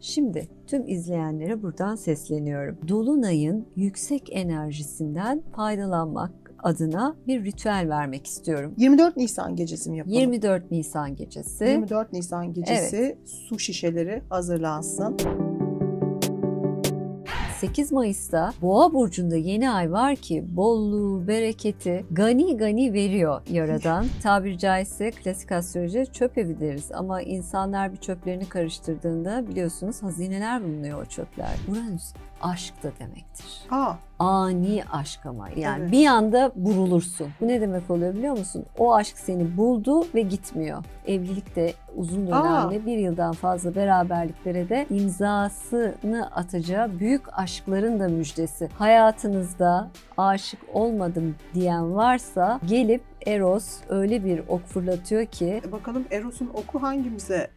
Şimdi tüm izleyenlere buradan sesleniyorum. Dolunay'ın yüksek enerjisinden faydalanmak adına bir ritüel vermek istiyorum. 24 Nisan gecesi mi yapalım? 24 Nisan gecesi. 24 Nisan gecesi evet. su şişeleri hazırlansın. Müzik 8 Mayıs'ta Boğa burcunda yeni ay var ki bolluğu, bereketi gani gani veriyor yaradan. Tabiri caizse klasik astroloji çöp evi deriz ama insanlar bir çöplerini karıştırdığında biliyorsunuz hazineler bulunuyor o çöpler. Uranüs aşk da demektir. Aa. Ani aşk ama yani evet. bir anda burulursun. Bu ne demek oluyor biliyor musun? O aşk seni buldu ve gitmiyor. Evlilik de uzun dönemli bir yıldan fazla beraberliklere de imzasını atacağı büyük aşkların da müjdesi. Hayatınızda aşık olmadım diyen varsa gelip Eros öyle bir ok fırlatıyor ki. E bakalım Eros'un oku hangimize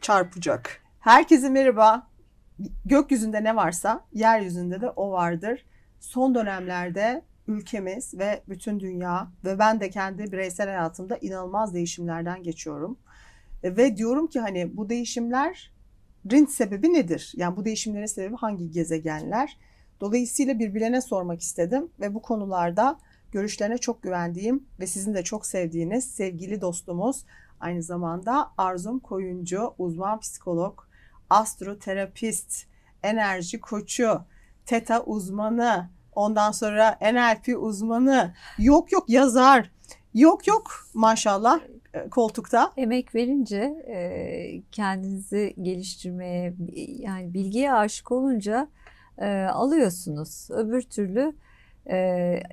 çarpacak? Herkese merhaba gökyüzünde ne varsa yeryüzünde de o vardır. Son dönemlerde ülkemiz ve bütün dünya ve ben de kendi bireysel hayatımda inanılmaz değişimlerden geçiyorum. E, ve diyorum ki hani bu değişimlerin sebebi nedir? Yani bu değişimlerin sebebi hangi gezegenler? Dolayısıyla birbirine sormak istedim ve bu konularda görüşlerine çok güvendiğim ve sizin de çok sevdiğiniz sevgili dostumuz aynı zamanda Arzum Koyuncu uzman psikolog astroterapist, enerji koçu, teta uzmanı, ondan sonra NLP uzmanı, yok yok yazar, yok yok maşallah e, koltukta. Emek verince e, kendinizi geliştirmeye yani bilgiye aşık olunca e, alıyorsunuz. Öbür türlü e,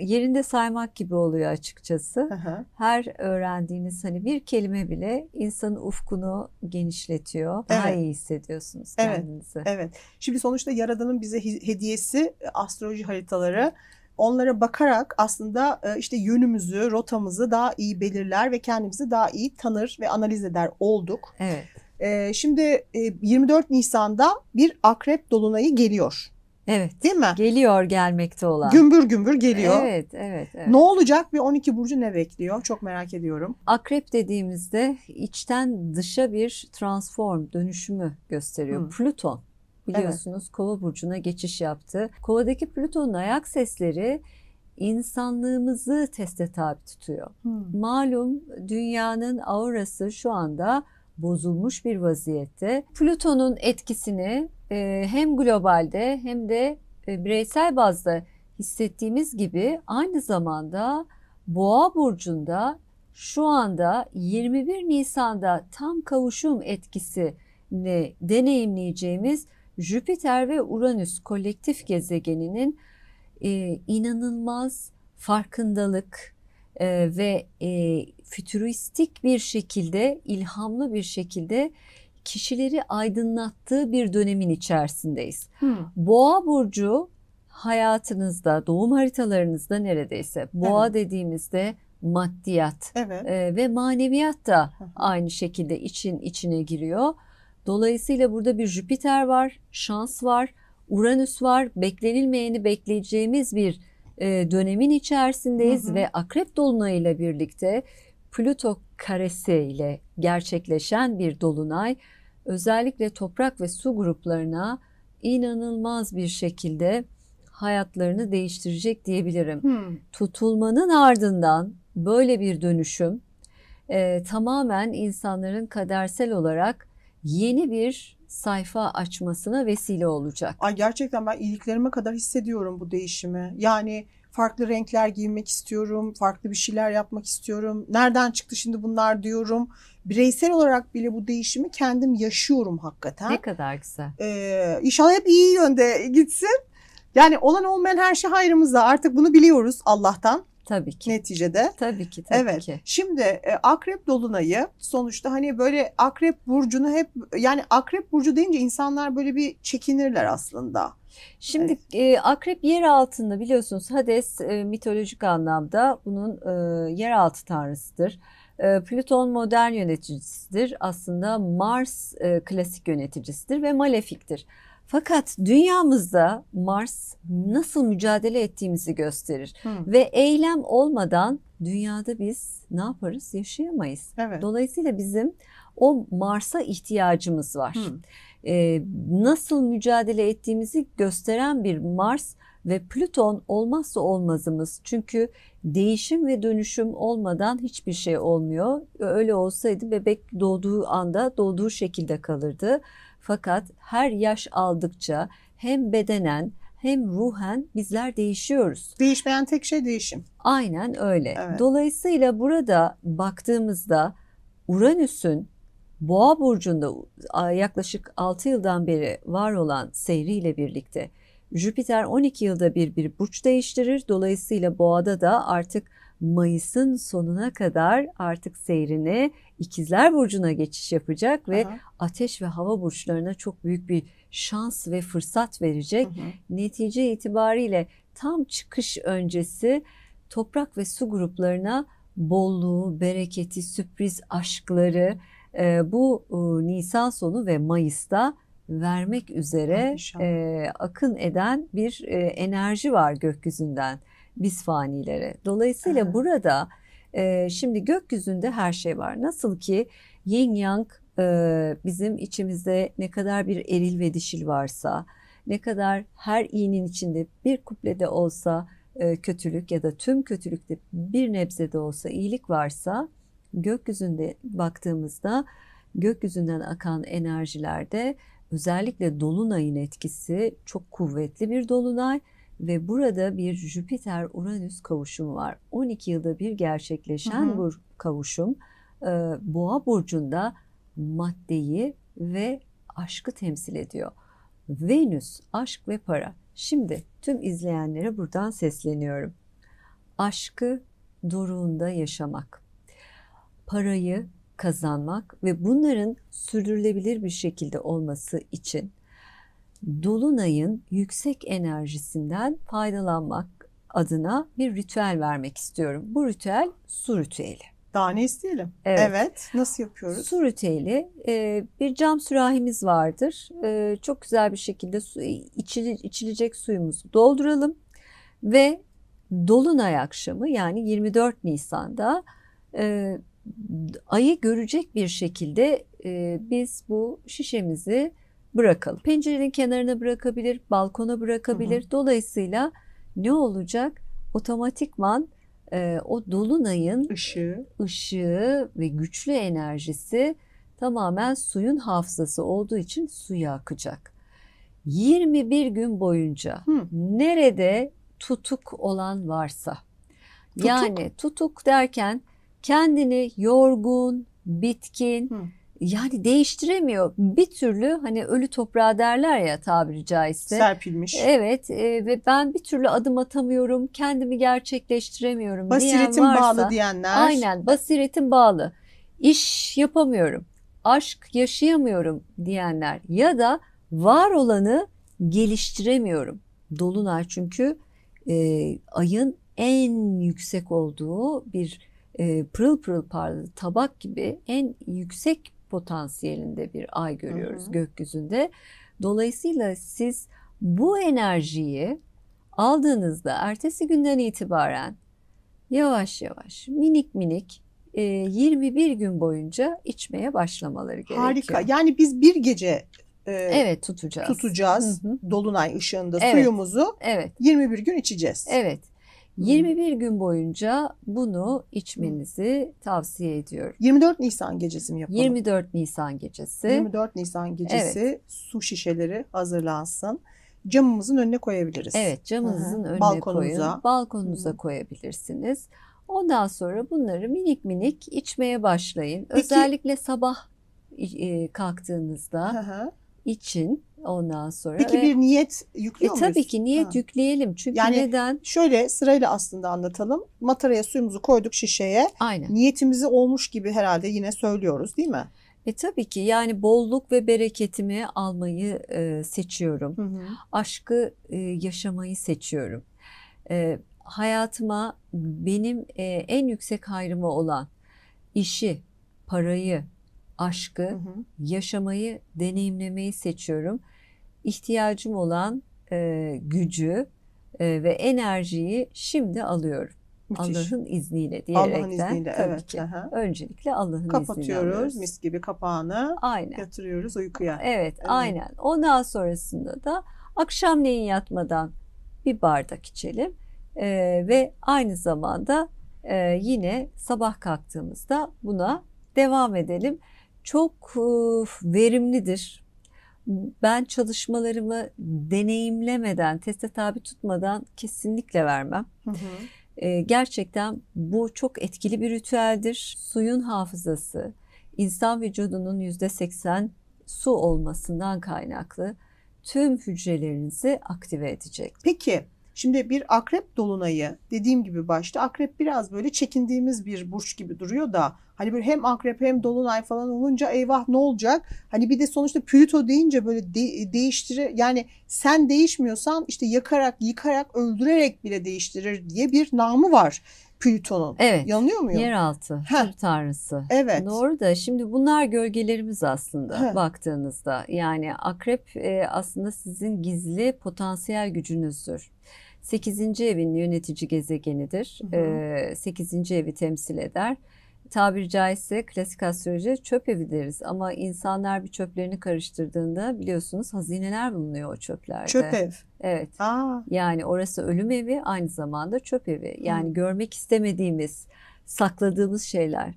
yerinde saymak gibi oluyor açıkçası. Aha. Her öğrendiğiniz hani bir kelime bile insanın ufkunu genişletiyor. Daha evet. iyi hissediyorsunuz kendinizi. Evet. evet. Şimdi sonuçta Yaradan'ın bize hediyesi astroloji haritaları. Onlara bakarak aslında e, işte yönümüzü, rotamızı daha iyi belirler ve kendimizi daha iyi tanır ve analiz eder olduk. Evet. E, şimdi 24 e, Nisan'da bir akrep dolunayı geliyor. Evet. Değil mi? Geliyor gelmekte olan. Gümbür gümbür geliyor. Evet, evet, evet. Ne olacak bir 12 burcu ne bekliyor? Çok merak ediyorum. Akrep dediğimizde içten dışa bir transform, dönüşümü gösteriyor. Hı. Plüton biliyorsunuz evet. Kova burcuna geçiş yaptı. Kova'daki Plüton'un ayak sesleri insanlığımızı teste tabi tutuyor. Hmm. Malum dünyanın aurası şu anda bozulmuş bir vaziyette. Plüton'un etkisini e, hem globalde hem de e, bireysel bazda hissettiğimiz gibi aynı zamanda Boğa burcunda şu anda 21 Nisan'da tam kavuşum etkisini deneyimleyeceğimiz Jüpiter ve Uranüs kolektif gezegeninin e, inanılmaz farkındalık e, ve e, fütüristik bir şekilde, ilhamlı bir şekilde kişileri aydınlattığı bir dönemin içerisindeyiz. Hmm. Boğa burcu hayatınızda, doğum haritalarınızda neredeyse boğa evet. dediğimizde maddiyat evet. e, ve maneviyat da aynı şekilde için içine giriyor. Dolayısıyla burada bir Jüpiter var, şans var, Uranüs var. Beklenilmeyeni bekleyeceğimiz bir e, dönemin içerisindeyiz hı hı. ve Akrep Dolunay ile birlikte Plüto karesi ile gerçekleşen bir dolunay özellikle toprak ve su gruplarına inanılmaz bir şekilde hayatlarını değiştirecek diyebilirim. Hmm. Tutulmanın ardından böyle bir dönüşüm e, tamamen insanların kadersel olarak yeni bir sayfa açmasına vesile olacak. Ay gerçekten ben iyiliklerime kadar hissediyorum bu değişimi. Yani farklı renkler giymek istiyorum, farklı bir şeyler yapmak istiyorum. Nereden çıktı şimdi bunlar diyorum. Bireysel olarak bile bu değişimi kendim yaşıyorum hakikaten. Ne kadar güzel. Ee, inşallah hep iyi yönde gitsin. Yani olan olmayan her şey hayrımıza. Artık bunu biliyoruz Allah'tan. Tabii ki. Neticede. Tabii ki. Tabii evet. ki. Şimdi e, akrep dolunayı sonuçta hani böyle akrep burcunu hep yani akrep burcu deyince insanlar böyle bir çekinirler aslında. Şimdi evet. e, akrep yer altında biliyorsunuz Hades e, mitolojik anlamda bunun e, yeraltı tanrısıdır. E, Plüton modern yöneticisidir. Aslında Mars e, klasik yöneticisidir ve malefiktir. Fakat dünyamızda Mars nasıl mücadele ettiğimizi gösterir. Hı. Ve eylem olmadan dünyada biz ne yaparız? Yaşayamayız. Evet. Dolayısıyla bizim o Mars'a ihtiyacımız var. Ee, nasıl mücadele ettiğimizi gösteren bir Mars ve Plüton olmazsa olmazımız. Çünkü değişim ve dönüşüm olmadan hiçbir şey olmuyor. Öyle olsaydı bebek doğduğu anda doğduğu şekilde kalırdı. Fakat her yaş aldıkça hem bedenen hem ruhen bizler değişiyoruz. Değişmeyen tek şey değişim. Aynen öyle. Evet. Dolayısıyla burada baktığımızda Uranüs'ün Boğa burcunda yaklaşık 6 yıldan beri var olan seyriyle birlikte Jüpiter 12 yılda bir bir burç değiştirir. Dolayısıyla Boğa'da da artık Mayıs'ın sonuna kadar artık seyrini İkizler burcuna geçiş yapacak ve Aha. ateş ve hava burçlarına çok büyük bir şans ve fırsat verecek. Hı Netice itibariyle tam çıkış öncesi toprak ve su gruplarına bolluğu, bereketi, sürpriz aşkları e, bu e, Nisan sonu ve Mayıs'ta vermek üzere ah, e, akın eden bir e, enerji var gökyüzünden biz fanilere. Dolayısıyla Aha. burada e, şimdi gökyüzünde her şey var. Nasıl ki yin yang e, bizim içimizde ne kadar bir eril ve dişil varsa, ne kadar her iyinin içinde bir kuplede olsa e, kötülük ya da tüm kötülükte bir nebze de olsa iyilik varsa gökyüzünde baktığımızda gökyüzünden akan enerjilerde özellikle dolunayın etkisi çok kuvvetli bir dolunay ve burada bir Jüpiter-Uranüs kavuşumu var. 12 yılda bir gerçekleşen bu kavuşum e, Boğa burcunda maddeyi ve aşkı temsil ediyor. Venüs aşk ve para. Şimdi tüm izleyenlere buradan sesleniyorum. Aşkı doruğunda yaşamak, parayı kazanmak ve bunların sürdürülebilir bir şekilde olması için dolunayın yüksek enerjisinden faydalanmak adına bir ritüel vermek istiyorum. Bu ritüel su ritüeli. Daha ne isteyelim? Evet. evet. Nasıl yapıyoruz? Su ritüeli. E, bir cam sürahimiz vardır. E, çok güzel bir şekilde su, e, içile, içilecek suyumuzu dolduralım ve dolunay akşamı yani 24 Nisan'da ayı görecek bir şekilde biz bu şişemizi bırakalım. Pencerenin kenarına bırakabilir, balkona bırakabilir. Hı hı. Dolayısıyla ne olacak? Otomatikman e, o dolunayın ışığı. ışığı ve güçlü enerjisi tamamen suyun hafızası olduğu için suya akacak. 21 gün boyunca Hı. nerede tutuk olan varsa tutuk. yani tutuk derken kendini yorgun, bitkin, Hı yani değiştiremiyor. Bir türlü hani ölü toprağa derler ya tabiri caizse. Serpilmiş. Evet e, ve ben bir türlü adım atamıyorum, kendimi gerçekleştiremiyorum basiretin diyen varsa. bağlı diyenler. Aynen basiretin bağlı. İş yapamıyorum, aşk yaşayamıyorum diyenler ya da var olanı geliştiremiyorum. Dolunay çünkü e, ayın en yüksek olduğu bir e, pırıl pırıl parladı tabak gibi en yüksek potansiyelinde bir ay görüyoruz hı hı. gökyüzünde. Dolayısıyla siz bu enerjiyi aldığınızda ertesi günden itibaren yavaş yavaş minik minik 21 gün boyunca içmeye başlamaları gerekiyor. Harika. Yani biz bir gece e, evet tutacağız. Tutacağız. Hı hı. Dolunay ışığında evet. suyumuzu evet. 21 gün içeceğiz. Evet. 21 gün boyunca bunu içmenizi tavsiye ediyorum. 24 Nisan gecesi mi yapalım? 24 Nisan gecesi. 24 Nisan gecesi evet. su şişeleri hazırlansın. Camımızın önüne koyabiliriz. Evet, camımızın Hı-hı. önüne balkonunuza. koyun. Balkonunuza Hı-hı. koyabilirsiniz. Ondan sonra bunları minik minik içmeye başlayın. Peki, Özellikle sabah e, kalktığınızda hı hı. için Ondan sonra. Peki ve, bir niyet yüklüyor e, muyuz? Tabii ki niyet ha. yükleyelim. Çünkü yani neden? Şöyle sırayla aslında anlatalım. Mataraya suyumuzu koyduk şişeye. Aynen. Niyetimizi olmuş gibi herhalde yine söylüyoruz değil mi? E tabii ki yani bolluk ve bereketimi almayı e, seçiyorum. Hı hı. Aşkı e, yaşamayı seçiyorum. E, hayatıma benim e, en yüksek hayrıma olan işi, parayı, aşkı, hı hı. yaşamayı, deneyimlemeyi seçiyorum ihtiyacım olan e, gücü e, ve enerjiyi şimdi alıyorum. Allah'ın izniyle diyerekten. Allah'ın izniyle tabii evet. Ki, öncelikle Allah'ın Kapatıyoruz, izniyle Kapatıyoruz mis gibi kapağını. Aynen. Yatırıyoruz uykuya. Evet, evet aynen. Ondan sonrasında da akşamleyin yatmadan bir bardak içelim. Ee, ve aynı zamanda e, yine sabah kalktığımızda buna devam edelim. Çok e, verimlidir ben çalışmalarımı deneyimlemeden, teste tabi tutmadan kesinlikle vermem. Hı hı. E, gerçekten bu çok etkili bir ritüeldir. Suyun hafızası insan vücudunun yüzde seksen su olmasından kaynaklı tüm hücrelerinizi aktive edecek. Peki Şimdi bir akrep dolunayı dediğim gibi başta akrep biraz böyle çekindiğimiz bir burç gibi duruyor da hani bir hem akrep hem dolunay falan olunca eyvah ne olacak? Hani bir de sonuçta Plüto deyince böyle de, değiştire yani sen değişmiyorsan işte yakarak yıkarak öldürerek bile değiştirir diye bir namı var. Plüton'un. Evet. Yanıyor muyum? Yeraltı, Heh. Türk tanrısı. Evet. Doğru da şimdi bunlar gölgelerimiz aslında Heh. baktığınızda. Yani akrep e, aslında sizin gizli potansiyel gücünüzdür. 8. evin yönetici gezegenidir. Hı hı. E, ee, 8. evi temsil eder. Tabiri caizse klasik astroloji çöp evi deriz ama insanlar bir çöplerini karıştırdığında biliyorsunuz hazineler bulunuyor o çöplerde. Çöp ev. Evet. Aa. Yani orası ölüm evi aynı zamanda çöp evi. Yani hı. görmek istemediğimiz, sakladığımız şeyler.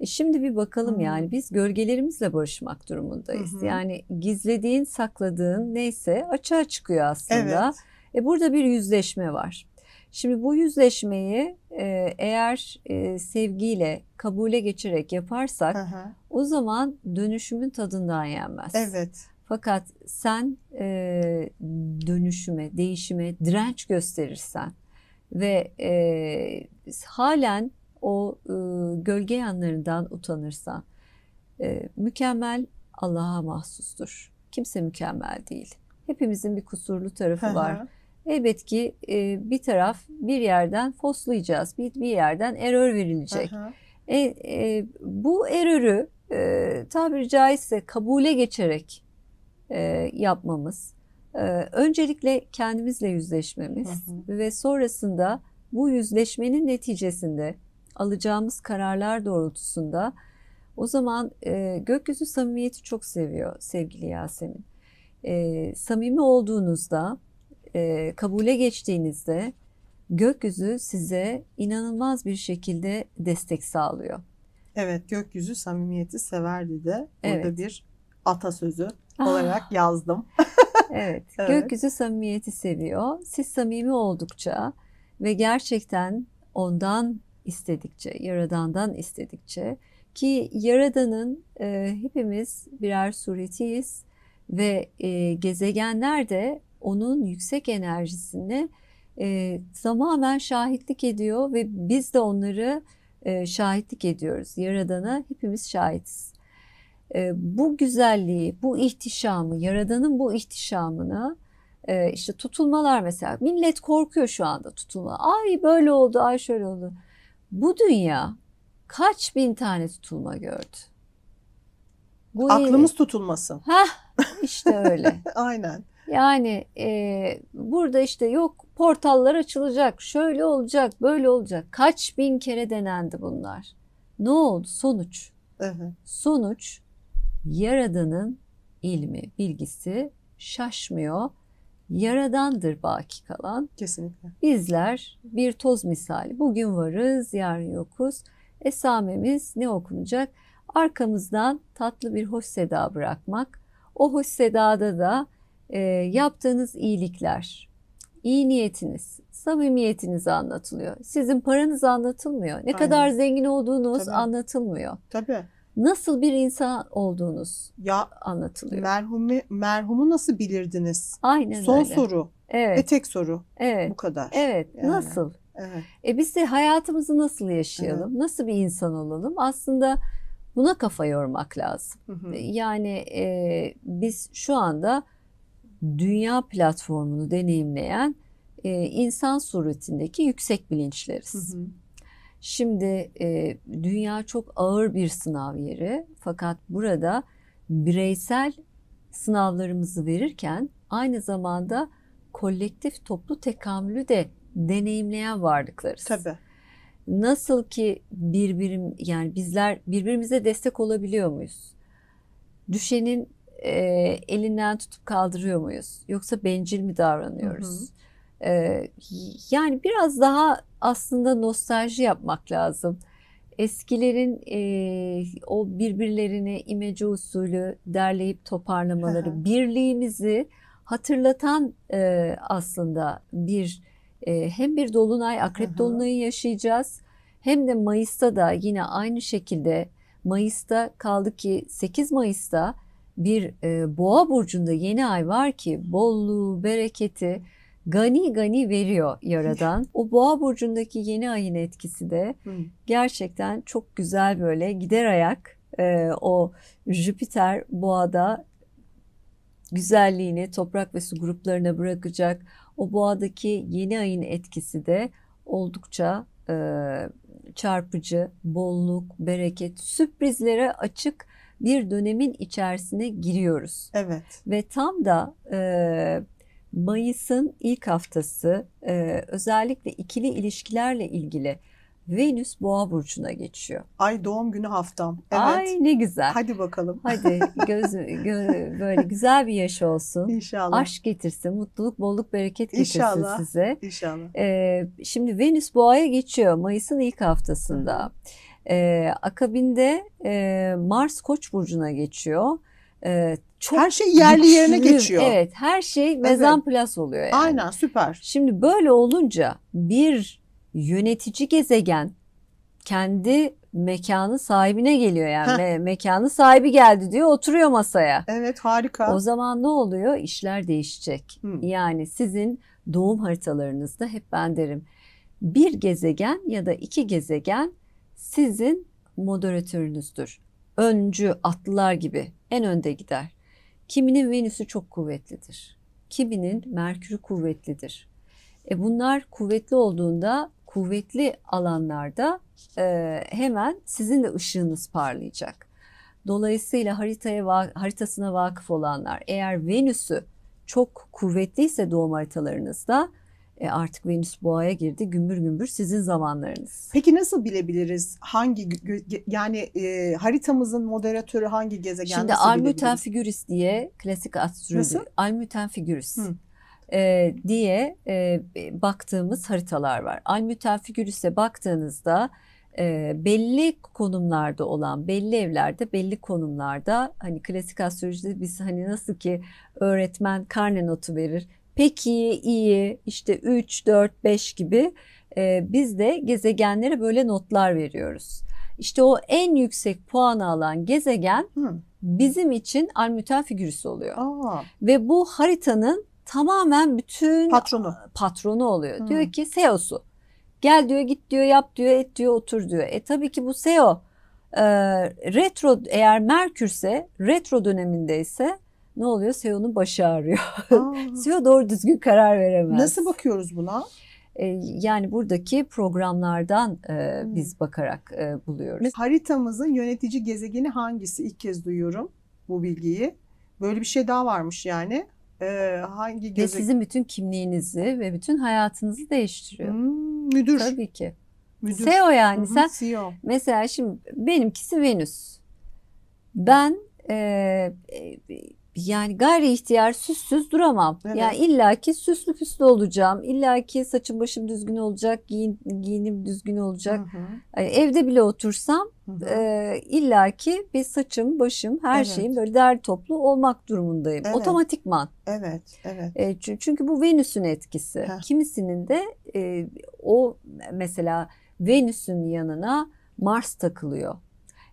E şimdi bir bakalım hmm. yani biz gölgelerimizle barışmak durumundayız. Hmm. Yani gizlediğin, sakladığın neyse açığa çıkıyor aslında. Evet. E burada bir yüzleşme var. Şimdi bu yüzleşmeyi e, eğer e, sevgiyle, kabule geçerek yaparsak Aha. o zaman dönüşümün tadından yenmez. Evet. Fakat sen e, dönüşüme, değişime direnç gösterirsen ve e, halen o e, gölge yanlarından utanırsan e, mükemmel Allah'a mahsustur. Kimse mükemmel değil. Hepimizin bir kusurlu tarafı Aha. var elbet ki e, bir taraf bir yerden foslayacağız. Bir, bir yerden error verilecek. E, e, bu erörü e, tabiri caizse kabule geçerek e, yapmamız, e, öncelikle kendimizle yüzleşmemiz hı hı. ve sonrasında bu yüzleşmenin neticesinde alacağımız kararlar doğrultusunda o zaman e, gökyüzü samimiyeti çok seviyor sevgili Yasemin. E, samimi olduğunuzda e, kabule geçtiğinizde gökyüzü size inanılmaz bir şekilde destek sağlıyor. Evet gökyüzü samimiyeti severdi de evet. burada bir atasözü Aa. Ah. olarak yazdım. evet, evet gökyüzü samimiyeti seviyor. Siz samimi oldukça ve gerçekten ondan istedikçe, Yaradan'dan istedikçe ki Yaradan'ın e, hepimiz birer suretiyiz ve e, gezegenler de onun yüksek enerjisini e, tamamen şahitlik ediyor ve biz de onları e, şahitlik ediyoruz. Yaradan'a hepimiz şahitiz. E, bu güzelliği, bu ihtişamı, Yaradan'ın bu ihtişamını e, işte tutulmalar mesela. Millet korkuyor şu anda tutulma. Ay böyle oldu, ay şöyle oldu. Bu dünya kaç bin tane tutulma gördü. Bu Aklımız yeni. tutulmasın. Heh, işte öyle. Aynen. Yani e, burada işte yok portallar açılacak, şöyle olacak, böyle olacak. Kaç bin kere denendi bunlar. Ne oldu? Sonuç. Sonuç Yaradan'ın ilmi, bilgisi şaşmıyor. Yaradandır baki kalan. Kesinlikle. Bizler bir toz misali. Bugün varız, yarın yokuz. Esamemiz ne okunacak? Arkamızdan tatlı bir hoş seda bırakmak. O hoş sedada da e, yaptığınız iyilikler, iyi niyetiniz, samimiyetiniz anlatılıyor. Sizin paranız anlatılmıyor. Ne Aynen. kadar zengin olduğunuz Tabii. anlatılmıyor. Tabii. Nasıl bir insan olduğunuz ya anlatılıyor. Merhumu merhumu nasıl bilirdiniz? Aynen Son öyle. soru. Evet. Ve tek soru. Evet. Bu kadar. Evet. Yani. Nasıl? Evet. E biz de hayatımızı nasıl yaşayalım? Evet. Nasıl bir insan olalım? Aslında buna kafa yormak lazım. Hı hı. Yani e, biz şu anda dünya platformunu deneyimleyen e, insan suretindeki yüksek bilinçleriz. Hı hı. Şimdi e, dünya çok ağır bir sınav yeri fakat burada bireysel sınavlarımızı verirken aynı zamanda kolektif toplu tekamülü de deneyimleyen varlıklarız. Tabii. Nasıl ki birbirim yani bizler birbirimize destek olabiliyor muyuz? Düşenin e, elinden tutup kaldırıyor muyuz? Yoksa bencil mi davranıyoruz? Hı hı. Ee, yani biraz daha aslında nostalji yapmak lazım. Eskilerin e, o birbirlerini imece usulü derleyip toparlamaları, hı hı. birliğimizi hatırlatan e, aslında bir e, hem bir dolunay, akrep hı hı. dolunayı yaşayacağız. Hem de Mayıs'ta da yine aynı şekilde Mayıs'ta kaldı ki 8 Mayıs'ta bir e, boğa burcunda yeni ay var ki bolluğu, bereketi gani gani veriyor yaradan. O boğa burcundaki yeni ayın etkisi de gerçekten çok güzel böyle gider ayak e, o Jüpiter boğada güzelliğini toprak ve su gruplarına bırakacak. O boğadaki yeni ayın etkisi de oldukça e, çarpıcı, bolluk, bereket, sürprizlere açık bir dönemin içerisine giriyoruz. Evet. Ve tam da e, Mayıs'ın ilk haftası e, özellikle ikili ilişkilerle ilgili Venüs Boğa burcuna geçiyor. Ay doğum günü haftam. Evet. Ay ne güzel. Hadi bakalım. Hadi göz gö, böyle güzel bir yaş olsun. İnşallah. Aşk getirsin, mutluluk, bolluk, bereket getirsin İnşallah. size. İnşallah. Ee, şimdi Venüs Boğa'ya geçiyor Mayıs'ın ilk haftasında. Hı. E, akabinde e, Mars Koç burcuna geçiyor. E, çok her şey yerli güçlü, yerine geçiyor. Evet, her şey mezamplas evet. oluyor yani. Aynen, süper. Şimdi böyle olunca bir yönetici gezegen kendi mekanı sahibine geliyor yani. Me- mekanı sahibi geldi diyor, oturuyor masaya. Evet, harika. O zaman ne oluyor? İşler değişecek. Hmm. Yani sizin doğum haritalarınızda hep ben derim. Bir gezegen ya da iki gezegen sizin moderatörünüzdür. Öncü atlılar gibi en önde gider. Kiminin Venüs'ü çok kuvvetlidir. Kiminin Merkür'ü kuvvetlidir. E bunlar kuvvetli olduğunda kuvvetli alanlarda e, hemen sizin de ışığınız parlayacak. Dolayısıyla haritaya haritasına vakıf olanlar eğer Venüs'ü çok kuvvetliyse doğum haritalarınızda e artık Venüs boğaya girdi. Gümbür gümbür sizin zamanlarınız. Peki nasıl bilebiliriz hangi yani e, haritamızın moderatörü hangi gezegen? Şimdi Almüten Figüris diye klasik astroloji. Almüten Figüris. E, diye e, baktığımız haritalar var. Almüten Figüris'e baktığınızda e, belli konumlarda olan belli evlerde belli konumlarda hani klasik astrolojide biz hani nasıl ki öğretmen karne notu verir peki, iyi, işte 3, 4, 5 gibi e, biz de gezegenlere böyle notlar veriyoruz. İşte o en yüksek puanı alan gezegen Hı. bizim için Almüten figürüsü oluyor. Aa. Ve bu haritanın tamamen bütün patronu patronu oluyor. Hı. Diyor ki SEO'su. Gel diyor, git diyor, yap diyor, et diyor, otur diyor. E tabii ki bu SEO e, retro eğer Merkürse, retro dönemindeyse ne oluyor? SEO'nun başı ağrıyor. SEO doğru düzgün karar veremez. Nasıl bakıyoruz buna? E, yani buradaki programlardan e, hmm. biz bakarak e, buluyoruz. Mesela haritamızın yönetici gezegeni hangisi? İlk kez duyuyorum bu bilgiyi. Böyle bir şey daha varmış yani. hangi gezegen? Ve sizin bütün kimliğinizi ve bütün hayatınızı değiştiriyor. Hmm, müdür. Tabii ki. Müdür. SEO yani Hı-hı, sen. CEO. Mesela şimdi benimkisi Venüs. Ben e, yani gayri ihtiyar süssüz duramam. Evet. Yani illaki süslü püslü olacağım. illaki saçım başım düzgün olacak, giyin, giyinim düzgün olacak. Hı hı. Yani evde bile otursam hı hı. E, illaki bir saçım, başım, her evet. şeyim böyle derli toplu olmak durumundayım. Evet. Otomatikman. Evet, evet. E, çünkü bu Venüs'ün etkisi. Heh. Kimisinin de e, o mesela Venüs'ün yanına Mars takılıyor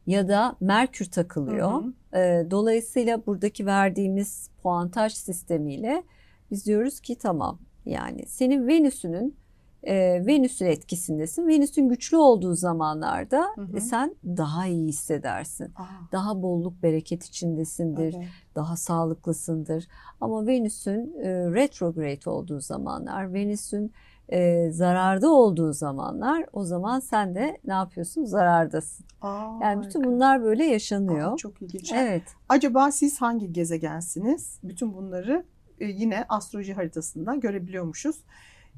ya da merkür takılıyor. Hı hı. E, dolayısıyla buradaki verdiğimiz puantaj sistemiyle biz diyoruz ki tamam yani senin Venüs'ünün e, Venüs'ün etkisindesin. Venüs'ün güçlü olduğu zamanlarda hı hı. E, sen daha iyi hissedersin. Aa. Daha bolluk bereket içindesindir. Okay. Daha sağlıklısındır. Ama Venüs'ün e, retrograde olduğu zamanlar, Venüs'ün e, zararda olduğu zamanlar o zaman sen de ne yapıyorsun? Zarardasın. Aa, yani harika. bütün bunlar böyle yaşanıyor. Aa, çok ilginç. Evet. Acaba siz hangi gezegensiniz? Bütün bunları e, yine astroloji haritasından görebiliyormuşuz.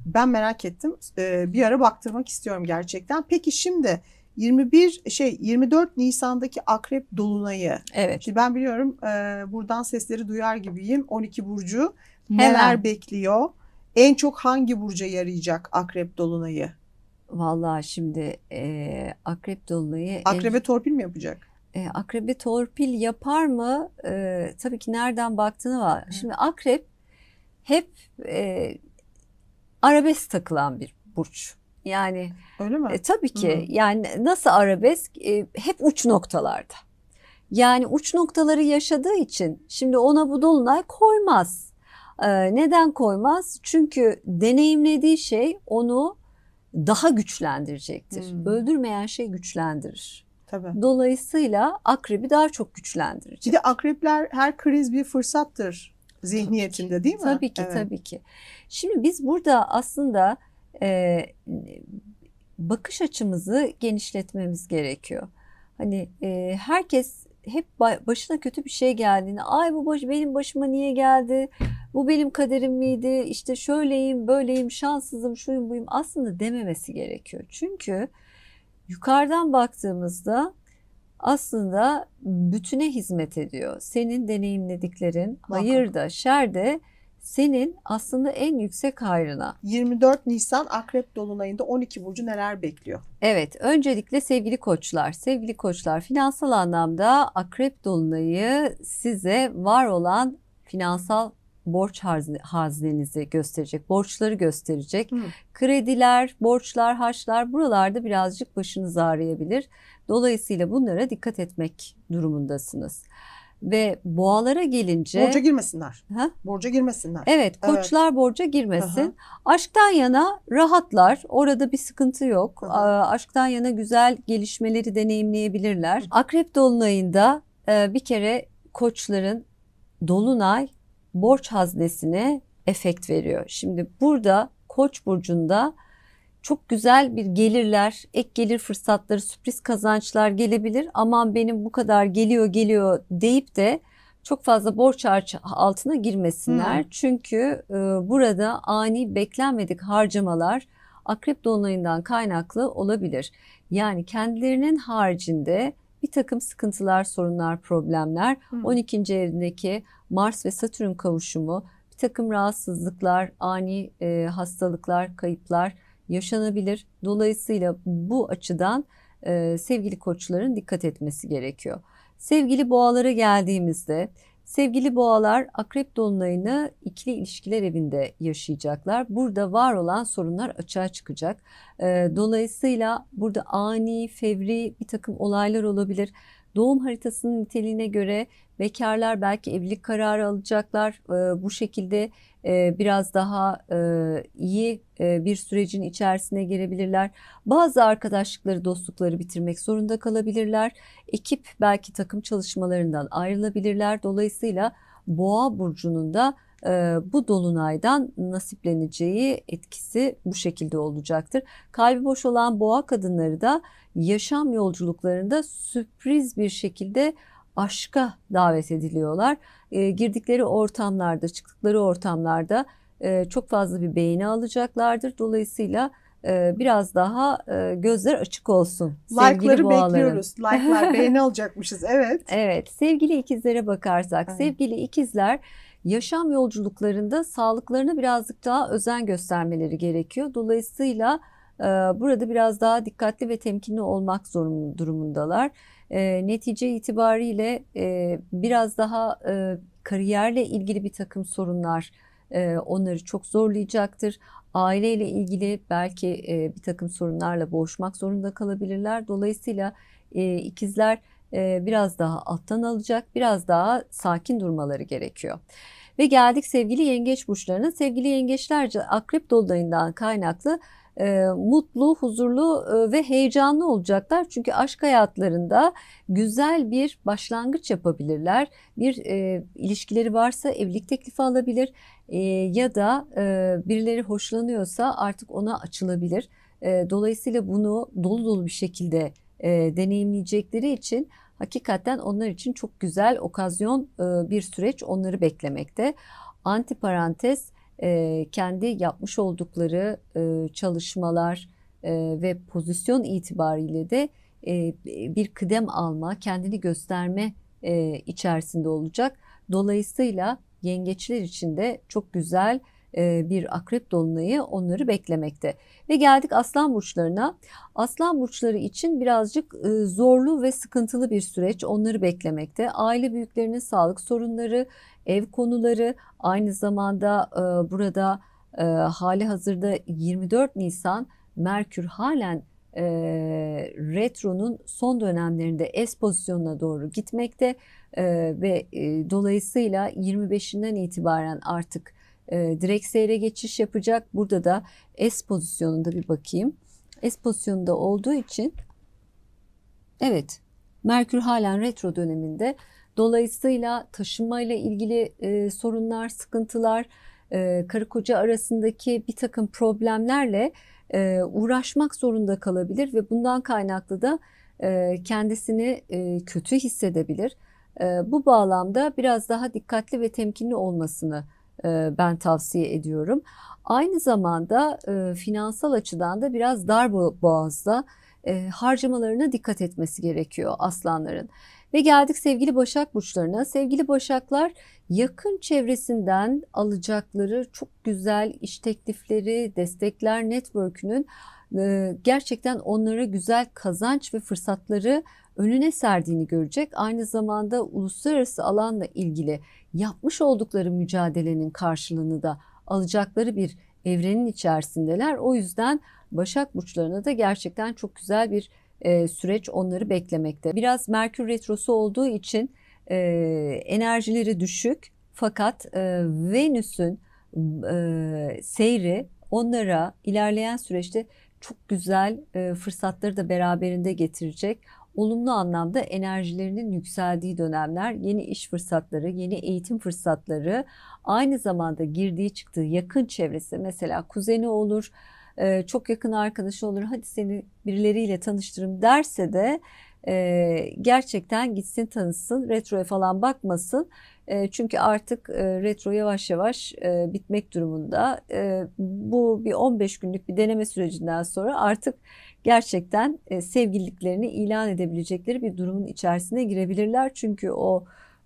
Ben merak ettim. E, bir ara baktırmak istiyorum gerçekten. Peki şimdi 21 şey 24 Nisan'daki Akrep Dolunay'ı. Evet. Şimdi ben biliyorum e, buradan sesleri duyar gibiyim. 12 Burcu neler Hemen. bekliyor? En çok hangi burca yarayacak akrep dolunayı? Vallahi şimdi e, akrep dolunayı... Akrebe el, torpil mi yapacak? E, akrebe torpil yapar mı? E, tabii ki nereden baktığını var. Hı. Şimdi akrep hep e, arabesk takılan bir burç. Yani öyle mi? E, tabii ki. Hı. Yani nasıl arabesk? E, hep uç noktalarda. Yani uç noktaları yaşadığı için şimdi ona bu dolunay koymaz. Ee, neden koymaz? Çünkü deneyimlediği şey onu daha güçlendirecektir. Hmm. Öldürmeyen şey güçlendirir. Tabii. Dolayısıyla akrebi daha çok güçlendirecek. Bir de akrepler her kriz bir fırsattır zihniyetinde tabii değil mi? Tabii ki evet. tabii ki. Şimdi biz burada aslında e, bakış açımızı genişletmemiz gerekiyor. Hani e, herkes hep başına kötü bir şey geldiğini, ay bu baş, benim başıma niye geldi, bu benim kaderim miydi, işte şöyleyim, böyleyim, şanssızım, şuyum buyum aslında dememesi gerekiyor. Çünkü yukarıdan baktığımızda aslında bütüne hizmet ediyor. Senin deneyimlediklerin hayır da şer de senin aslında en yüksek hayrına. 24 Nisan Akrep Dolunay'ında 12 Burcu neler bekliyor? Evet öncelikle sevgili koçlar, sevgili koçlar finansal anlamda Akrep Dolunay'ı size var olan finansal borç haznenizi gösterecek, borçları gösterecek. Hı. Krediler, borçlar, harçlar buralarda birazcık başınız ağrıyabilir. Dolayısıyla bunlara dikkat etmek durumundasınız. Ve boğalara gelince... Borca girmesinler. Ha? Borca girmesinler. Evet, koçlar evet. borca girmesin. Aha. Aşktan yana rahatlar. Orada bir sıkıntı yok. Aha. Aşktan yana güzel gelişmeleri deneyimleyebilirler. Akrep Dolunay'ında e, bir kere koçların Dolunay borç haznesine efekt veriyor. Şimdi burada koç burcunda çok güzel bir gelirler, ek gelir fırsatları, sürpriz kazançlar gelebilir. Aman benim bu kadar geliyor geliyor deyip de çok fazla borç altına girmesinler. Hmm. Çünkü e, burada ani beklenmedik harcamalar akrep dolunayından kaynaklı olabilir. Yani kendilerinin haricinde bir takım sıkıntılar, sorunlar, problemler, hmm. 12. evindeki Mars ve Satürn kavuşumu, bir takım rahatsızlıklar, ani e, hastalıklar, kayıplar, yaşanabilir. Dolayısıyla bu açıdan e, sevgili koçların dikkat etmesi gerekiyor. Sevgili boğalara geldiğimizde sevgili boğalar akrep dolunayını ikili ilişkiler evinde yaşayacaklar. Burada var olan sorunlar açığa çıkacak. E, dolayısıyla burada ani, fevri bir takım olaylar olabilir doğum haritasının niteliğine göre bekarlar belki evlilik kararı alacaklar. Ee, bu şekilde e, biraz daha e, iyi e, bir sürecin içerisine girebilirler. Bazı arkadaşlıkları, dostlukları bitirmek zorunda kalabilirler. Ekip belki takım çalışmalarından ayrılabilirler. Dolayısıyla Boğa burcunun da ee, bu dolunaydan nasipleneceği etkisi bu şekilde olacaktır. Kalbi boş olan boğa kadınları da yaşam yolculuklarında sürpriz bir şekilde aşka davet ediliyorlar. Ee, girdikleri ortamlarda, çıktıkları ortamlarda e, çok fazla bir beğeni alacaklardır. Dolayısıyla e, biraz daha e, gözler açık olsun. Like'ları bekliyoruz. Like'lar beğeni alacakmışız. Evet. Evet. Sevgili ikizlere bakarsak, evet. sevgili ikizler yaşam yolculuklarında sağlıklarına birazcık daha özen göstermeleri gerekiyor. Dolayısıyla e, burada biraz daha dikkatli ve temkinli olmak zorunlu durumundalar. E, netice itibariyle e, biraz daha e, kariyerle ilgili bir takım sorunlar e, onları çok zorlayacaktır. Aileyle ilgili belki e, bir takım sorunlarla boğuşmak zorunda kalabilirler. Dolayısıyla e, ikizler ee, biraz daha alttan alacak, biraz daha sakin durmaları gerekiyor. Ve geldik sevgili yengeç burçlarına. Sevgili yengeçlerce akrep dolunayından kaynaklı e, mutlu, huzurlu e, ve heyecanlı olacaklar. Çünkü aşk hayatlarında güzel bir başlangıç yapabilirler. Bir e, ilişkileri varsa evlilik teklifi alabilir e, ya da e, birileri hoşlanıyorsa artık ona açılabilir. E, dolayısıyla bunu dolu dolu bir şekilde e, deneyimleyecekleri için hakikaten onlar için çok güzel okazyon e, bir süreç onları beklemekte. Anti parantez e, kendi yapmış oldukları e, çalışmalar ve pozisyon itibariyle de bir kıdem alma, kendini gösterme içerisinde olacak. Dolayısıyla yengeçler için de çok güzel e, bir akrep dolunayı onları beklemekte. Ve geldik aslan burçlarına. Aslan burçları için birazcık e, zorlu ve sıkıntılı bir süreç onları beklemekte. Aile büyüklerinin sağlık sorunları, ev konuları, aynı zamanda e, burada hali hazırda 24 Nisan Merkür halen e, retronun son dönemlerinde es pozisyonuna doğru gitmekte e, ve e, dolayısıyla 25'inden itibaren artık e, direkt seyre geçiş yapacak. Burada da S pozisyonunda bir bakayım. S pozisyonunda olduğu için evet Merkür halen retro döneminde. Dolayısıyla taşınma ile ilgili e, sorunlar, sıkıntılar, e, karı koca arasındaki bir takım problemlerle e, uğraşmak zorunda kalabilir ve bundan kaynaklı da e, kendisini e, kötü hissedebilir. E, bu bağlamda biraz daha dikkatli ve temkinli olmasını ee, ben tavsiye ediyorum. Aynı zamanda e, finansal açıdan da biraz dar boğazda e, harcamalarına dikkat etmesi gerekiyor aslanların. Ve geldik sevgili Başak burçlarına. Sevgili Başaklar yakın çevresinden alacakları çok güzel iş teklifleri, destekler, network'ünün e, gerçekten onlara güzel kazanç ve fırsatları önüne serdiğini görecek. Aynı zamanda uluslararası alanla ilgili yapmış oldukları mücadelenin karşılığını da alacakları bir evrenin içerisindeler. O yüzden Başak burçlarına da gerçekten çok güzel bir e, süreç onları beklemekte. Biraz Merkür retrosu olduğu için e, enerjileri düşük fakat e, Venüs'ün e, seyri onlara ilerleyen süreçte çok güzel e, fırsatları da beraberinde getirecek olumlu anlamda enerjilerinin yükseldiği dönemler, yeni iş fırsatları, yeni eğitim fırsatları, aynı zamanda girdiği çıktığı yakın çevresi mesela kuzeni olur, e, çok yakın arkadaşı olur. Hadi seni birileriyle tanıştırım derse de e, gerçekten gitsin tanısın, retroya falan bakmasın. E, çünkü artık retro yavaş yavaş bitmek durumunda. Bu bir 15 günlük bir deneme sürecinden sonra artık gerçekten e, sevgililiklerini ilan edebilecekleri bir durumun içerisine girebilirler. Çünkü o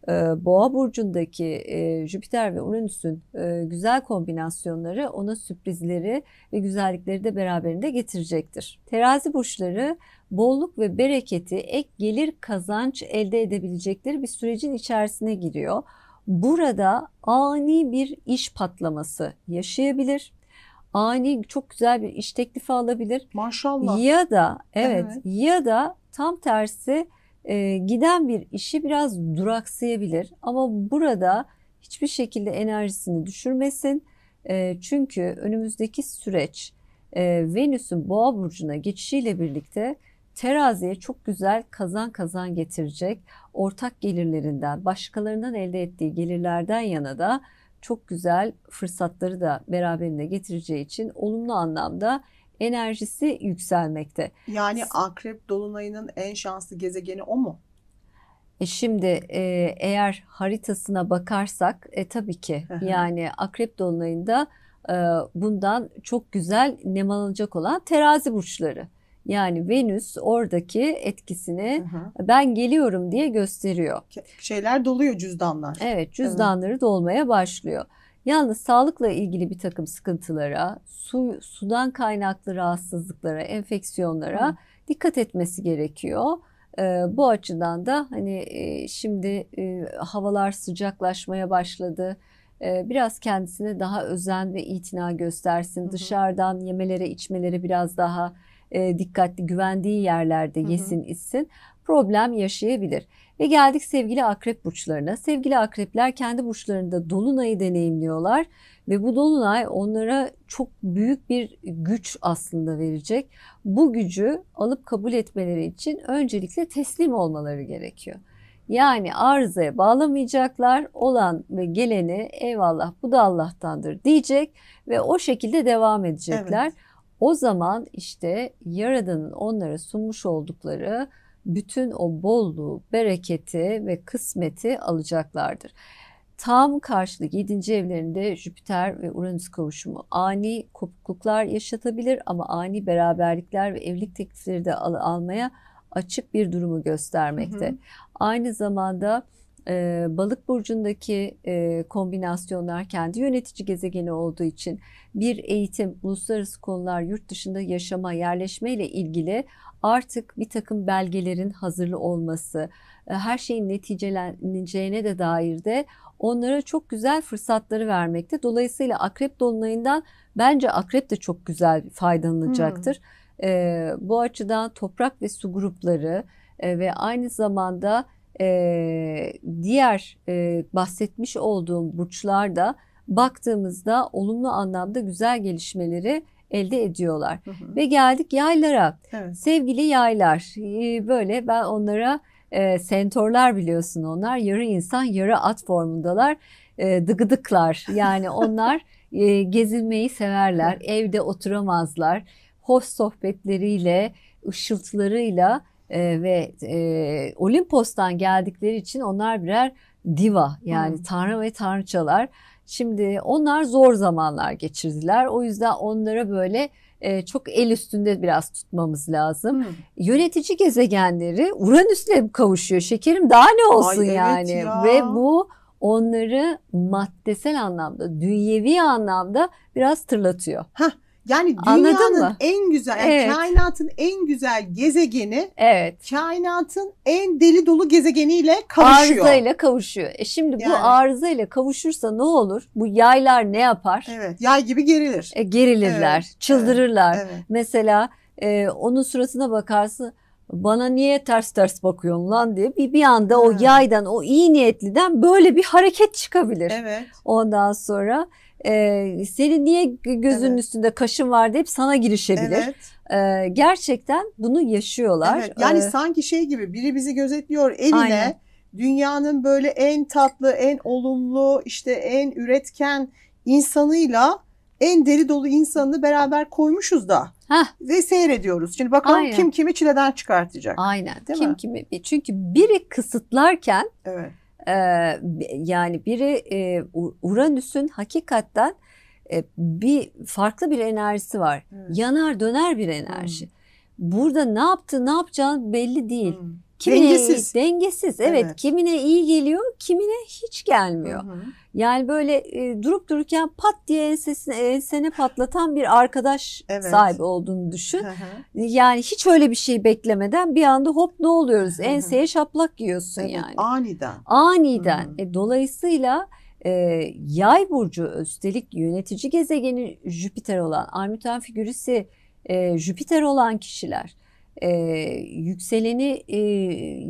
e, Boğa burcundaki e, Jüpiter ve Uranüs'ün e, güzel kombinasyonları ona sürprizleri ve güzellikleri de beraberinde getirecektir. Terazi burçları bolluk ve bereketi, ek gelir kazanç elde edebilecekleri bir sürecin içerisine giriyor. Burada ani bir iş patlaması yaşayabilir ani çok güzel bir iş teklifi alabilir. Maşallah. Ya da evet, evet. ya da tam tersi e, giden bir işi biraz duraksayabilir. Ama burada hiçbir şekilde enerjisini düşürmesin. E, çünkü önümüzdeki süreç e, Venüs'ün boğa burcuna geçişiyle birlikte teraziye çok güzel kazan kazan getirecek. Ortak gelirlerinden, başkalarından elde ettiği gelirlerden yana da çok güzel fırsatları da beraberinde getireceği için olumlu anlamda enerjisi yükselmekte. Yani Akrep Dolunay'ının en şanslı gezegeni o mu? E şimdi e, eğer haritasına bakarsak e, tabii ki yani Akrep Dolunay'ında e, bundan çok güzel alınacak olan terazi burçları. Yani Venüs oradaki etkisini Hı-hı. ben geliyorum diye gösteriyor. Şeyler doluyor cüzdanlar. Evet cüzdanları evet. dolmaya başlıyor. Yalnız sağlıkla ilgili bir takım sıkıntılara, su, sudan kaynaklı rahatsızlıklara, enfeksiyonlara Hı. dikkat etmesi gerekiyor. E, bu açıdan da hani e, şimdi e, havalar sıcaklaşmaya başladı. E, biraz kendisine daha özen ve itina göstersin. Hı hı. Dışarıdan yemelere, içmeleri biraz daha e, dikkatli güvendiği yerlerde yesin hı hı. içsin problem yaşayabilir. Ve geldik sevgili akrep burçlarına. Sevgili akrepler kendi burçlarında dolunayı deneyimliyorlar ve bu dolunay onlara çok büyük bir güç aslında verecek. Bu gücü alıp kabul etmeleri için öncelikle teslim olmaları gerekiyor. Yani arızaya bağlamayacaklar olan ve geleni eyvallah bu da Allah'tandır diyecek ve o şekilde devam edecekler. Evet. O zaman işte Yaradan'ın onlara sunmuş oldukları bütün o bolluğu, bereketi ve kısmeti alacaklardır. Tam karşılık 7. evlerinde Jüpiter ve Uranüs kavuşumu ani kopukluklar yaşatabilir ama ani beraberlikler ve evlilik teklifleri de al almaya açık bir durumu göstermekte. Hı hı. Aynı zamanda e, balık burcundaki e, kombinasyonlar kendi yönetici gezegeni olduğu için bir eğitim, uluslararası konular, yurt dışında yaşama, yerleşme ile ilgili artık bir takım belgelerin hazırlı olması, e, her şeyin neticeleneceğine de dair de onlara çok güzel fırsatları vermekte. Dolayısıyla akrep dolunayından bence akrep de çok güzel faydalanacaktır. Hmm. E, bu açıdan toprak ve su grupları e, ve aynı zamanda e, diğer e, bahsetmiş olduğum burçlarda baktığımızda olumlu anlamda güzel gelişmeleri elde ediyorlar. Hı hı. Ve geldik yaylara. Evet. Sevgili yaylar e, böyle ben onlara e, sentorlar biliyorsun onlar yarı insan yarı at formundalar e, dıgıdıklar yani onlar e, gezilmeyi severler evde oturamazlar host sohbetleriyle ışıltılarıyla e, ve e, Olimpos'tan geldikleri için onlar birer diva yani hmm. tanrı ve tanrıçalar. Şimdi onlar zor zamanlar geçirdiler. O yüzden onlara böyle e, çok el üstünde biraz tutmamız lazım. Hmm. Yönetici gezegenleri Uranüs'le kavuşuyor. Şekerim daha ne olsun Ay, evet yani. Ya. Ve bu onları maddesel anlamda, dünyevi anlamda biraz tırlatıyor. Heh. Yani dünyanın en güzel, yani evet. kainatın en güzel gezegeni, evet. kainatın en deli dolu gezegeniyle kavuşuyor. ile kavuşuyor. E şimdi yani. bu ile kavuşursa ne olur? Bu yaylar ne yapar? Evet, yay gibi gerilir. E, gerilirler, evet. çıldırırlar. Evet. Evet. Mesela e, onun suratına bakarsın bana niye ters ters bakıyorsun lan diye bir bir anda evet. o yaydan o iyi niyetliden böyle bir hareket çıkabilir. Evet. Ondan sonra e, senin niye gözünün evet. üstünde kaşın var deyip sana girişebilir. Evet. E, gerçekten bunu yaşıyorlar. Evet. Yani ee, sanki şey gibi biri bizi gözetliyor Eline Aynen. Dünyanın böyle en tatlı, en olumlu, işte en üretken insanıyla en deri dolu insanını beraber koymuşuz da. Heh. Ve seyrediyoruz. Şimdi bakalım Aynen. kim kimi çileden çıkartacak. Aynen. Değil kim mi? kimi. Çünkü biri kısıtlarken evet e, yani biri e, Uranüs'ün hakikaten e, bir farklı bir enerjisi var. Hmm. Yanar döner bir enerji. Hmm. Burada ne yaptı ne yapacağını belli değil. Hmm kimine dengesiz. dengesiz evet, evet kimine iyi geliyor, kimine hiç gelmiyor. Hı hı. Yani böyle e, durup dururken pat diye ensesine, ensene patlatan bir arkadaş evet. sahibi olduğunu düşün. Hı hı. Yani hiç öyle bir şey beklemeden bir anda hop ne oluyoruz? Hı hı. Enseye şaplak yiyorsun evet, yani. Aniden. Aniden. E, dolayısıyla e, Yay burcu üstelik yönetici gezegeni Jüpiter olan, armüten figürisi e, Jüpiter olan kişiler e, yükseleni e,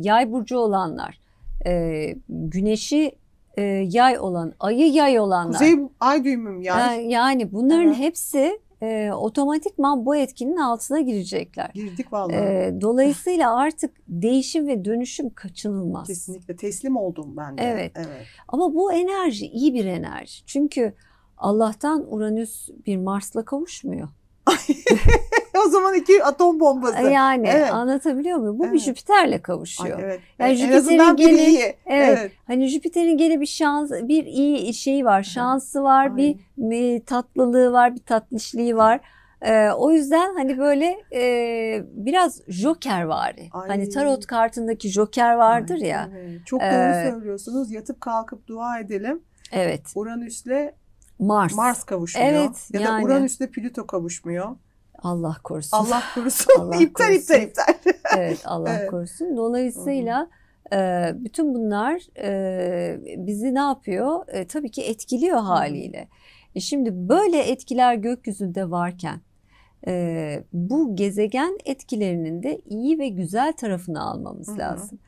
yay burcu olanlar, e, güneşi e, yay olan, ayı yay olanlar. Kuzey ay düğümüm yani. Yani, yani bunların evet. hepsi e, otomatikman bu etkinin altına girecekler. Girdik e, vallahi. E, dolayısıyla artık değişim ve dönüşüm kaçınılmaz. Kesinlikle teslim oldum ben de. Evet. evet. Ama bu enerji iyi bir enerji. Çünkü Allah'tan Uranüs bir Mars'la kavuşmuyor. o zaman iki atom bombası. Yani evet. anlatabiliyor muyum? Bu evet. bir Jüpiter'le kavuşuyor. Ay, evet. Yani evet. Jüpiter'in gene evet, evet. Hani Jüpiter'in gene bir şans, bir iyi şeyi var, şansı var, bir, bir tatlılığı var, bir tatlışlığı var. Ee, o yüzden hani böyle e, biraz Joker var. Hani tarot kartındaki Joker vardır Ay, ya. Evet. Çok doğru ee, söylüyorsunuz. Yatıp kalkıp dua edelim. Evet. Uranüs'le Mars. Mars kavuşmuyor. Evet, ya yani. da Uranüs'le Plüto kavuşmuyor. Allah korusun. Allah korusun. Allah iptal korusun. iptal iptal. evet Allah evet. korusun. Dolayısıyla e, bütün bunlar e, bizi ne yapıyor? E, tabii ki etkiliyor haliyle. E şimdi böyle etkiler gökyüzünde varken e, bu gezegen etkilerinin de iyi ve güzel tarafını almamız Hı-hı. lazım.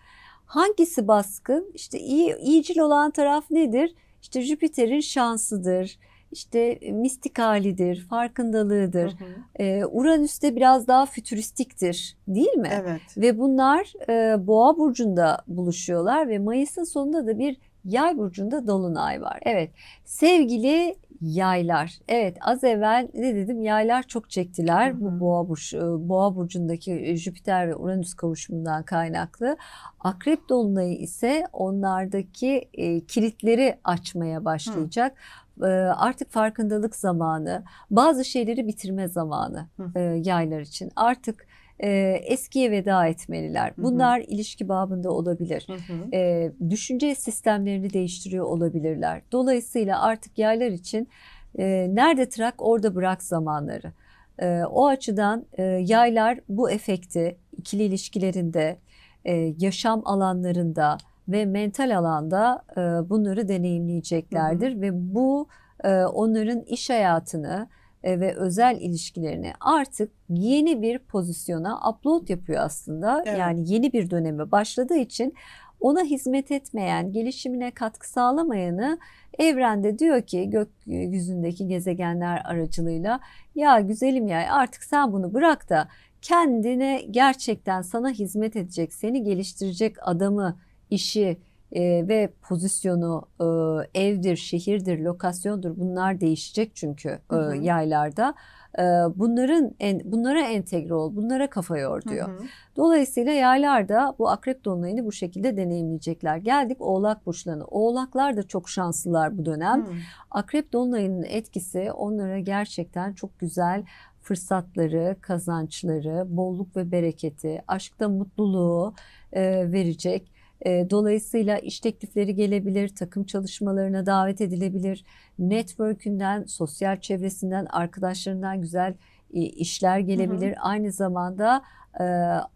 Hangisi baskın? İşte iyi, iyicil olan taraf nedir? İşte Jüpiter'in şansıdır işte e, mistik halidir, farkındalığıdır. Hı e, Uranüs de biraz daha fütüristiktir değil mi? Evet. Ve bunlar e, Boğa burcunda buluşuyorlar ve Mayıs'ın sonunda da bir Yay burcunda dolunay var. Evet. Sevgili yaylar. Evet az evvel ne dedim yaylar çok çektiler hı hı. bu boğa, burç, e, boğa burcundaki Jüpiter ve Uranüs kavuşumundan kaynaklı. Akrep dolunayı ise onlardaki e, kilitleri açmaya başlayacak. Hı artık farkındalık zamanı, bazı şeyleri bitirme zamanı yaylar için. Artık e, eskiye veda etmeliler. Bunlar hı hı. ilişki babında olabilir. Hı hı. E, düşünce sistemlerini değiştiriyor olabilirler. Dolayısıyla artık yaylar için e, nerede trak orada bırak zamanları. E, o açıdan e, yaylar bu efekti ikili ilişkilerinde, e, yaşam alanlarında, ve mental alanda e, bunları deneyimleyeceklerdir hı hı. ve bu e, onların iş hayatını e, ve özel ilişkilerini artık yeni bir pozisyona upload yapıyor aslında. Evet. Yani yeni bir döneme başladığı için ona hizmet etmeyen, gelişimine katkı sağlamayanı evrende diyor ki gökyüzündeki gezegenler aracılığıyla ya güzelim ya artık sen bunu bırak da kendine gerçekten sana hizmet edecek, seni geliştirecek adamı işi e, ve pozisyonu e, evdir, şehirdir, lokasyondur bunlar değişecek çünkü e, hı hı. yaylarda. E, bunların en, bunlara entegre ol, bunlara kafa yor diyor. Hı hı. Dolayısıyla yaylarda bu akrep dolunayını bu şekilde deneyimleyecekler. Geldik oğlak burçlarına. Oğlaklar da çok şanslılar bu dönem. Hı. Akrep dolunayının etkisi onlara gerçekten çok güzel fırsatları, kazançları, bolluk ve bereketi, aşkta mutluluğu e, verecek dolayısıyla iş teklifleri gelebilir, takım çalışmalarına davet edilebilir. Network'ünden, sosyal çevresinden, arkadaşlarından güzel işler gelebilir. Hı hı. Aynı zamanda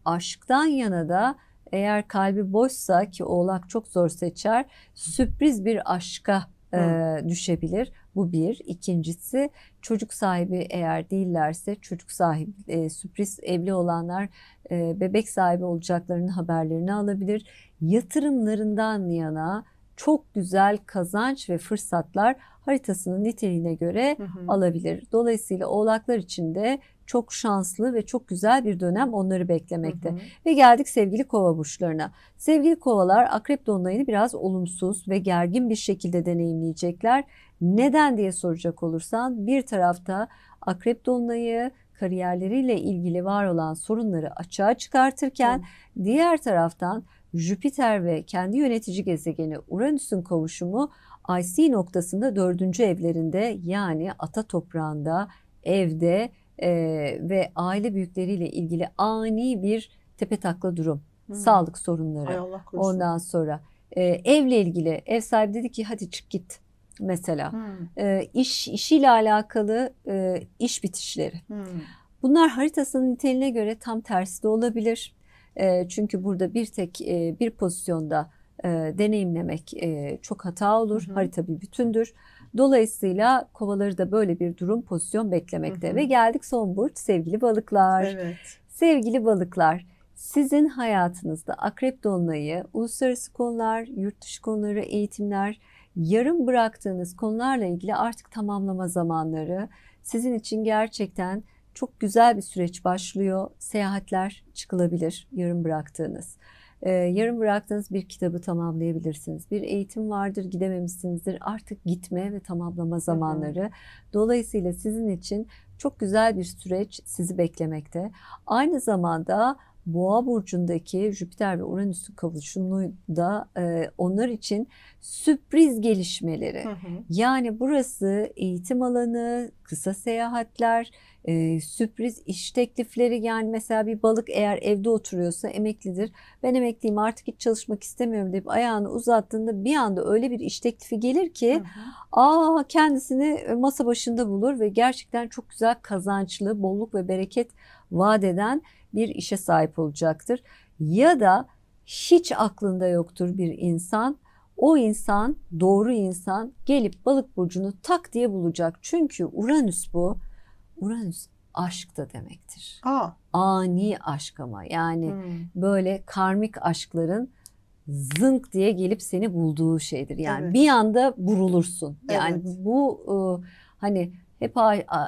aşktan yana da eğer kalbi boşsa ki oğlak çok zor seçer, sürpriz bir aşka e, düşebilir. Bu bir. İkincisi çocuk sahibi eğer değillerse çocuk sahibi e, sürpriz evli olanlar e, bebek sahibi olacaklarının haberlerini alabilir. Yatırımlarından yana çok güzel kazanç ve fırsatlar haritasının niteliğine göre hı hı. alabilir. Dolayısıyla oğlaklar için de çok şanslı ve çok güzel bir dönem onları beklemekte. Hı hı. Ve geldik sevgili kova burçlarına. Sevgili kovalar akrep dolunayını biraz olumsuz ve gergin bir şekilde deneyimleyecekler. Neden diye soracak olursan bir tarafta akrep dolunayı kariyerleriyle ilgili var olan sorunları açığa çıkartırken hı. diğer taraftan Jüpiter ve kendi yönetici gezegeni Uranüs'ün kavuşumu IC noktasında dördüncü evlerinde yani ata toprağında evde e, ve aile büyükleriyle ilgili ani bir tepe takla durum. Hı. Hmm. Sağlık sorunları. Ay Allah Ondan sonra e, evle ilgili ev sahibi dedi ki hadi çık git mesela. E, iş işiyle alakalı e, iş bitişleri. Hmm. Bunlar haritasının niteliğine göre tam tersi de olabilir. E, çünkü burada bir tek e, bir pozisyonda e, deneyimlemek e, çok hata olur. Hmm. Harita bir bütündür. Dolayısıyla kovaları da böyle bir durum pozisyon beklemekte. Hı hı. Ve geldik son burç sevgili balıklar. Evet. Sevgili balıklar sizin hayatınızda akrep dolunayı, uluslararası konular, yurt dışı konuları, eğitimler, yarım bıraktığınız konularla ilgili artık tamamlama zamanları sizin için gerçekten çok güzel bir süreç başlıyor. Seyahatler çıkılabilir yarım bıraktığınız e, ee, yarım bıraktığınız bir kitabı tamamlayabilirsiniz. Bir eğitim vardır, gidememişsinizdir. Artık gitme ve tamamlama zamanları. Dolayısıyla sizin için çok güzel bir süreç sizi beklemekte. Aynı zamanda Boğa burcundaki Jüpiter ve Uranüs'ün kavuşumunu da e, onlar için sürpriz gelişmeleri. Hı hı. Yani burası eğitim alanı, kısa seyahatler, e, sürpriz iş teklifleri yani mesela bir balık eğer evde oturuyorsa emeklidir. Ben emekliyim artık hiç çalışmak istemiyorum deyip ayağını uzattığında bir anda öyle bir iş teklifi gelir ki hı aa kendisini e, masa başında bulur ve gerçekten çok güzel kazançlı, bolluk ve bereket vaat eden bir işe sahip olacaktır. Ya da hiç aklında yoktur bir insan o insan doğru insan gelip balık burcunu tak diye bulacak. Çünkü Uranüs bu. Uranüs aşk da demektir. Aa. Ani aşk ama yani hmm. böyle karmik aşkların zınk diye gelip seni bulduğu şeydir. Yani evet. bir anda burulursun. Yani evet. bu e, hani hep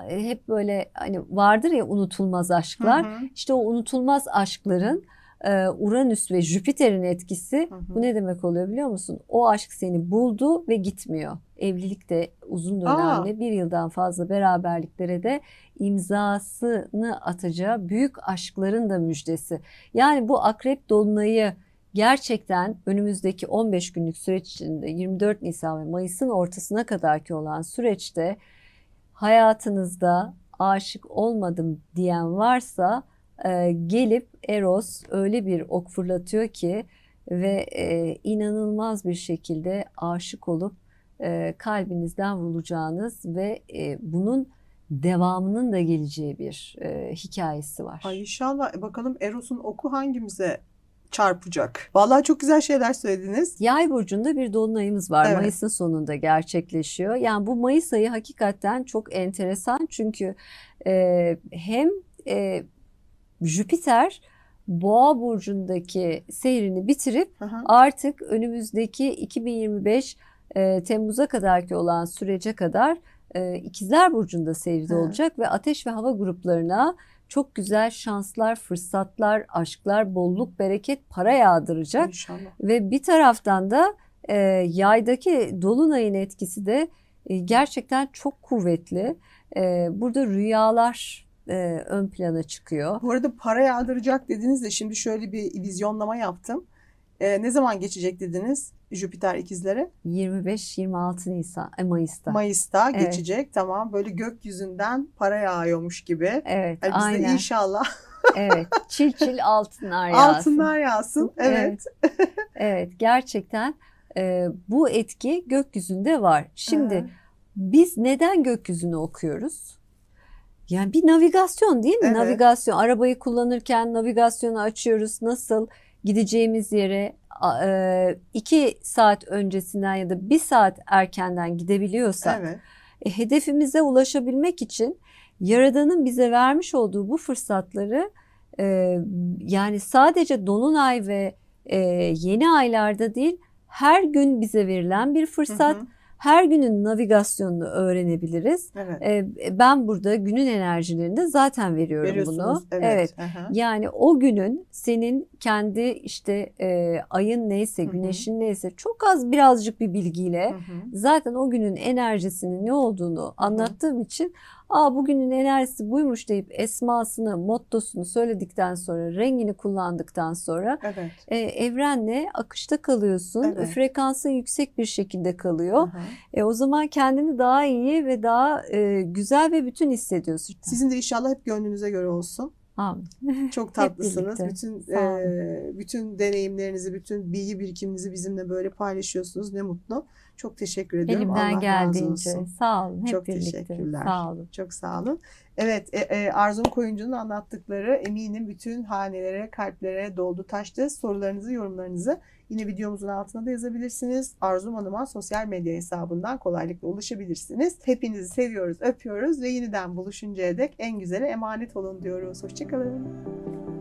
hep böyle hani vardır ya unutulmaz aşklar. Hı hı. İşte o unutulmaz aşkların e, Uranüs ve Jüpiter'in etkisi hı hı. bu ne demek oluyor biliyor musun? O aşk seni buldu ve gitmiyor. Evlilik de uzun dönemli Aa. bir yıldan fazla beraberliklere de imzasını atacağı büyük aşkların da müjdesi. Yani bu akrep dolunayı gerçekten önümüzdeki 15 günlük süreç içinde 24 Nisan ve Mayıs'ın ortasına kadarki olan süreçte hayatınızda aşık olmadım diyen varsa ee, gelip Eros öyle bir ok fırlatıyor ki ve e, inanılmaz bir şekilde aşık olup e, kalbinizden vuracağınız ve e, bunun devamının da geleceği bir hikayesi var. Ay inşallah bakalım Eros'un oku hangimize çarpacak. Vallahi çok güzel şeyler söylediniz. Yay burcunda bir dolunayımız var. Evet. Mayıs'ın sonunda gerçekleşiyor. Yani bu Mayıs ayı hakikaten çok enteresan çünkü e, hem e, Jüpiter Boğa burcundaki seyrini bitirip hı hı. artık önümüzdeki 2025 e, Temmuz'a kadarki olan sürece kadar e, İkizler burcunda seyrede hı. olacak ve ateş ve hava gruplarına çok güzel şanslar, fırsatlar, aşklar, bolluk, bereket, para yağdıracak. İnşallah. Ve bir taraftan da e, yaydaki dolunayın etkisi de e, gerçekten çok kuvvetli. E, burada rüyalar e, ön plana çıkıyor. Bu arada para yağdıracak dediniz de şimdi şöyle bir vizyonlama yaptım. E, ne zaman geçecek dediniz Jüpiter ikizleri? 25-26 Nisan, e, Mayıs'ta. Mayıs'ta evet. geçecek tamam böyle gökyüzünden para yağıyormuş gibi. Evet yani biz aynen. de inşallah. evet çil çil altınlar yağsın. Altınlar yağsın evet. Evet, evet gerçekten e, bu etki gökyüzünde var. Şimdi evet. biz neden gökyüzünü okuyoruz? Yani bir navigasyon değil mi? Evet. Navigasyon. Arabayı kullanırken navigasyonu açıyoruz. Nasıl gideceğimiz yere e, iki saat öncesinden ya da bir saat erkenden gidebiliyorsak evet. E, hedefimize ulaşabilmek için Yaradan'ın bize vermiş olduğu bu fırsatları e, yani sadece Dolunay ve yeni aylarda değil her gün bize verilen bir fırsat. Hı hı her günün navigasyonunu öğrenebiliriz. Evet. E, ben burada günün enerjilerinde zaten veriyorum bunu. Evet. evet. Yani o günün senin kendi işte e, ayın neyse, güneşin Hı-hı. neyse çok az birazcık bir bilgiyle Hı-hı. zaten o günün enerjisinin ne olduğunu anlattığım Hı-hı. için Aa bugünün enerjisi buymuş deyip esmasını, mottosunu söyledikten sonra, rengini kullandıktan sonra evet. e, evrenle akışta kalıyorsun. Evet. Frekansın yüksek bir şekilde kalıyor. E, o zaman kendini daha iyi ve daha e, güzel ve bütün hissediyorsun. Sizin de inşallah hep gönlünüze göre olsun. Amin. Çok tatlısınız. bütün e, bütün deneyimlerinizi, bütün bilgi birikiminizi bizimle böyle paylaşıyorsunuz. Ne mutlu. Çok teşekkür ediyorum. Elimden Allah geldiğince. Razı olsun. Sağ olun. Hep Çok birlikte. teşekkürler. Sağ olun. Çok sağ olun. Evet, e, e, Arzum Koyuncu'nun anlattıkları eminim bütün hanelere, kalplere doldu taştı. Sorularınızı, yorumlarınızı Yine videomuzun altına da yazabilirsiniz. Arzum Hanım'a sosyal medya hesabından kolaylıkla ulaşabilirsiniz. Hepinizi seviyoruz, öpüyoruz ve yeniden buluşuncaya dek en güzele emanet olun diyoruz. Hoşçakalın.